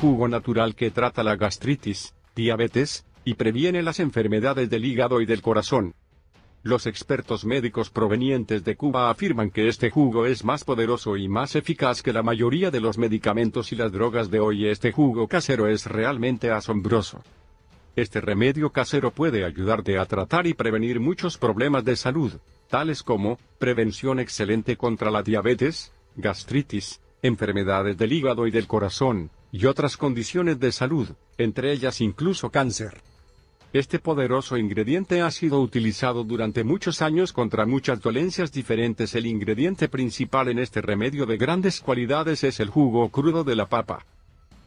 Jugo natural que trata la gastritis, diabetes, y previene las enfermedades del hígado y del corazón. Los expertos médicos provenientes de Cuba afirman que este jugo es más poderoso y más eficaz que la mayoría de los medicamentos y las drogas de hoy. Este jugo casero es realmente asombroso. Este remedio casero puede ayudarte a tratar y prevenir muchos problemas de salud, tales como, prevención excelente contra la diabetes, gastritis, enfermedades del hígado y del corazón, y otras condiciones de salud, entre ellas incluso cáncer. Este poderoso ingrediente ha sido utilizado durante muchos años contra muchas dolencias diferentes. El ingrediente principal en este remedio de grandes cualidades es el jugo crudo de la papa.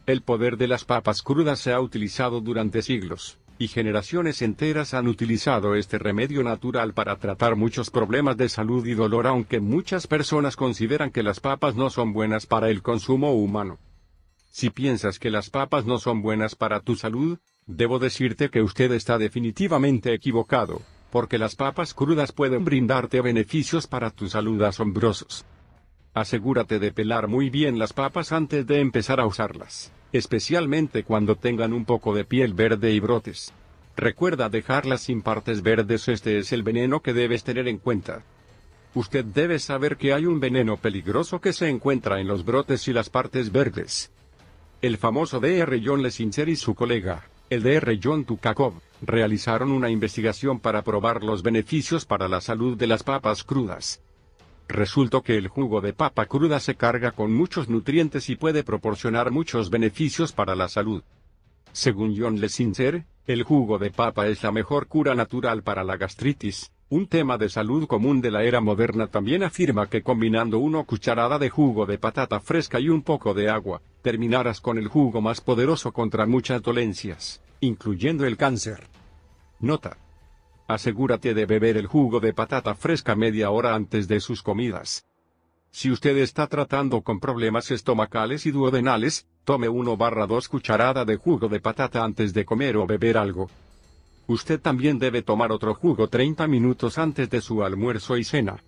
El poder de las papas crudas se ha utilizado durante siglos y generaciones enteras han utilizado este remedio natural para tratar muchos problemas de salud y dolor aunque muchas personas consideran que las papas no son buenas para el consumo humano. Si piensas que las papas no son buenas para tu salud, debo decirte que usted está definitivamente equivocado, porque las papas crudas pueden brindarte beneficios para tu salud asombrosos. Asegúrate de pelar muy bien las papas antes de empezar a usarlas especialmente cuando tengan un poco de piel verde y brotes. Recuerda dejarlas sin partes verdes, este es el veneno que debes tener en cuenta. Usted debe saber que hay un veneno peligroso que se encuentra en los brotes y las partes verdes. El famoso DR John Sincer y su colega, el DR John Tukakov, realizaron una investigación para probar los beneficios para la salud de las papas crudas. Resultó que el jugo de papa cruda se carga con muchos nutrientes y puede proporcionar muchos beneficios para la salud. Según John Le Sincer, el jugo de papa es la mejor cura natural para la gastritis. Un tema de salud común de la era moderna también afirma que combinando una cucharada de jugo de patata fresca y un poco de agua, terminarás con el jugo más poderoso contra muchas dolencias, incluyendo el cáncer. Nota asegúrate de beber el jugo de patata fresca media hora antes de sus comidas. Si usted está tratando con problemas estomacales y duodenales, tome 1 barra 2 cucharada de jugo de patata antes de comer o beber algo. Usted también debe tomar otro jugo 30 minutos antes de su almuerzo y cena.